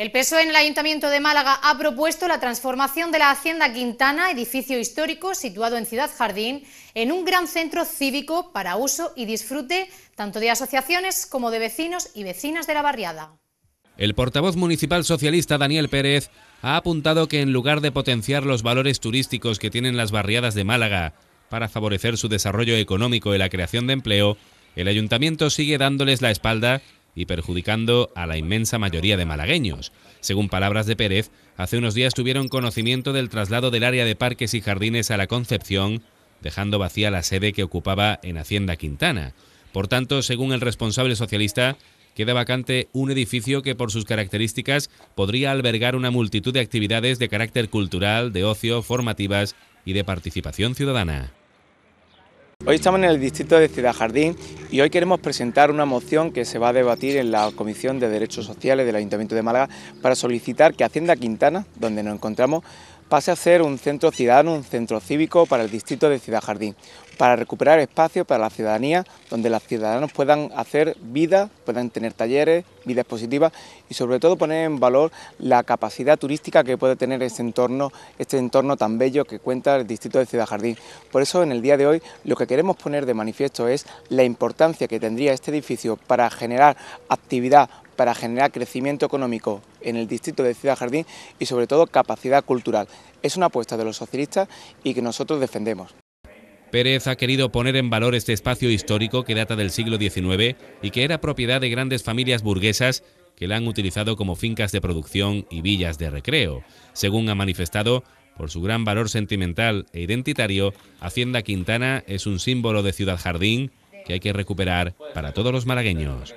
El PSOE en el Ayuntamiento de Málaga ha propuesto la transformación de la Hacienda Quintana, edificio histórico situado en Ciudad Jardín, en un gran centro cívico para uso y disfrute tanto de asociaciones como de vecinos y vecinas de la barriada. El portavoz municipal socialista Daniel Pérez ha apuntado que en lugar de potenciar los valores turísticos que tienen las barriadas de Málaga para favorecer su desarrollo económico y la creación de empleo, el ayuntamiento sigue dándoles la espalda y perjudicando a la inmensa mayoría de malagueños. Según palabras de Pérez, hace unos días tuvieron conocimiento del traslado del área de parques y jardines a la Concepción, dejando vacía la sede que ocupaba en Hacienda Quintana. Por tanto, según el responsable socialista, queda vacante un edificio que por sus características podría albergar una multitud de actividades de carácter cultural, de ocio, formativas y de participación ciudadana. Hoy estamos en el distrito de Ciudad Jardín y hoy queremos presentar una moción que se va a debatir en la Comisión de Derechos Sociales del Ayuntamiento de Málaga para solicitar que Hacienda Quintana, donde nos encontramos, pase a ser un centro ciudadano, un centro cívico para el distrito de Ciudad Jardín, para recuperar espacio para la ciudadanía, donde los ciudadanos puedan hacer vida, puedan tener talleres, vida expositiva y sobre todo poner en valor la capacidad turística que puede tener este entorno, este entorno tan bello que cuenta el distrito de Ciudad Jardín. Por eso en el día de hoy lo que queremos poner de manifiesto es la importancia que tendría este edificio para generar actividad para generar crecimiento económico en el distrito de Ciudad Jardín y sobre todo capacidad cultural. Es una apuesta de los socialistas y que nosotros defendemos. Pérez ha querido poner en valor este espacio histórico que data del siglo XIX y que era propiedad de grandes familias burguesas que la han utilizado como fincas de producción y villas de recreo. Según ha manifestado, por su gran valor sentimental e identitario, Hacienda Quintana es un símbolo de Ciudad Jardín que hay que recuperar para todos los malagueños.